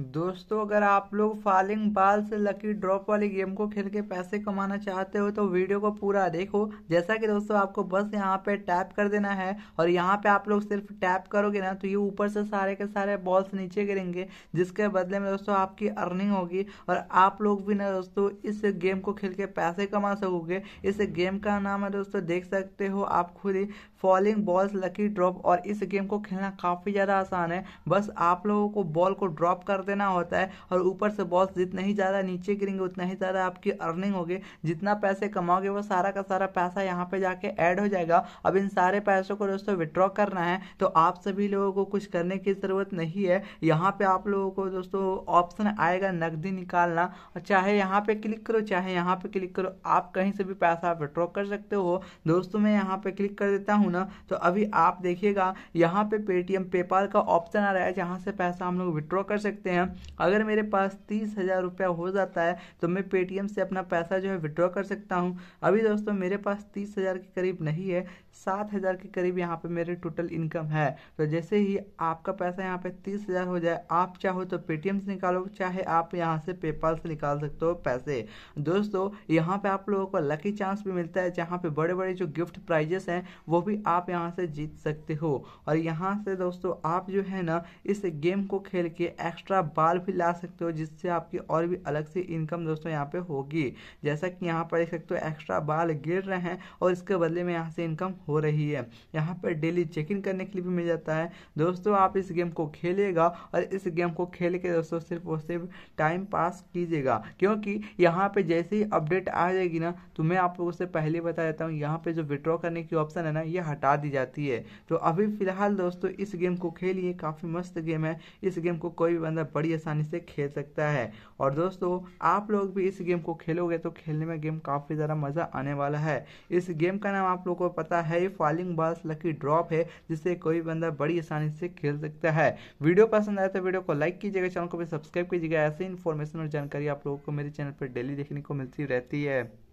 दोस्तों अगर आप लोग फॉलिंग बाल से लकी ड्रॉप वाली गेम को खेल के पैसे कमाना चाहते हो तो वीडियो को पूरा देखो जैसा कि दोस्तों आपको बस यहाँ पे टैप कर देना है और यहाँ पे आप लोग सिर्फ टैप करोगे ना तो ये ऊपर से सारे के सारे बॉल्स नीचे गिरेंगे जिसके बदले में दोस्तों आपकी अर्निंग होगी और आप लोग भी ना दोस्तों इस गेम को खेल के पैसे कमा सकोगे इस गेम का नाम है दोस्तों देख सकते हो आप खुद ही फॉलिंग बॉल्स लकी ड्रॉप और इस गेम को खेलना काफ़ी ज़्यादा आसान है बस आप लोगों को बॉल को ड्रॉप कर देना होता है और ऊपर से बॉस जितना ही ज़्यादा नीचे गिरेंगे उतना ही ज़्यादा आपकी अर्निंग होगी जितना पैसे कमाओगे वो सारा का सारा पैसा यहाँ पे जाके ऐड हो जाएगा अब इन सारे पैसों को दोस्तों विड्रॉ करना है तो आप सभी लोगों को कुछ करने की ज़रूरत नहीं है यहाँ पे आप लोगों को दोस्तों ऑप्शन आएगा नकदी निकालना और चाहे यहाँ पे क्लिक करो चाहे यहाँ पे क्लिक करो आप कहीं से भी पैसा विड्रॉ कर सकते हो दोस्तों मैं यहाँ पे क्लिक कर देता हूँ ना तो अभी आप देखिएगा यहाँ पे पेटीएम पेपाल का ऑप्शन आ रहा है जहाँ से पैसा हम लोग विड्रॉ कर सकते हैं हैं अगर मेरे पास तीस हज़ार रुपया हो जाता है तो मैं पेटीएम से अपना पैसा जो है विड्रॉ कर सकता हूँ अभी दोस्तों मेरे पास तीस हज़ार के करीब नहीं है सात हज़ार के करीब यहाँ पे मेरे टोटल इनकम है तो जैसे ही आपका पैसा यहाँ पे तीस हज़ार हो जाए आप चाहो तो पेटीएम से निकालो चाहे आप यहाँ से पेपाल से निकाल सकते हो पैसे दोस्तों यहाँ पे आप लोगों को लकी चांस भी मिलता है जहाँ पे बड़े बड़े जो गिफ्ट प्राइजेस हैं वो भी आप यहाँ से जीत सकते हो और यहाँ से दोस्तों आप जो है ना इस गेम को खेल के एक्स्ट्रा बाल भी ला सकते हो जिससे आपकी और भी अलग से इनकम दोस्तों यहाँ पे होगी जैसा कि यहाँ पर देख सकते हो एक्स्ट्रा बाल गिर रहे हैं और इसके बदले में यहाँ से इनकम हो रही है यहाँ पर डेली चेक इन करने के लिए भी मिल जाता है दोस्तों आप इस गेम को खेलेगा और इस गेम को खेल के दोस्तों सिर्फ और सिर्फ टाइम पास कीजिएगा क्योंकि यहाँ पे जैसे ही अपडेट आ जाएगी ना तो मैं आप लोगों से पहले बता देता हूँ यहाँ पे जो विड्रॉ करने की ऑप्शन है ना ये हटा दी जाती है तो अभी फिलहाल दोस्तों इस गेम को खेलिए काफ़ी मस्त गेम है इस गेम को कोई भी बंदा बड़ी आसानी से खेल सकता है और दोस्तों आप लोग भी इस गेम को खेलोगे तो खेलने में गेम काफ़ी ज़्यादा मज़ा आने वाला है इस गेम का नाम आप लोगों को पता है फॉलिंग बॉल्स लकी ड्रॉप है जिसे कोई बंदा बड़ी आसानी से खेल सकता है वीडियो पसंद आया तो वीडियो को लाइक कीजिएगा चैनल को भी सब्सक्राइब कीजिएगा ऐसी इन्फॉर्मेशन और जानकारी आप लोगों को मेरे चैनल पर डेली देखने को मिलती रहती है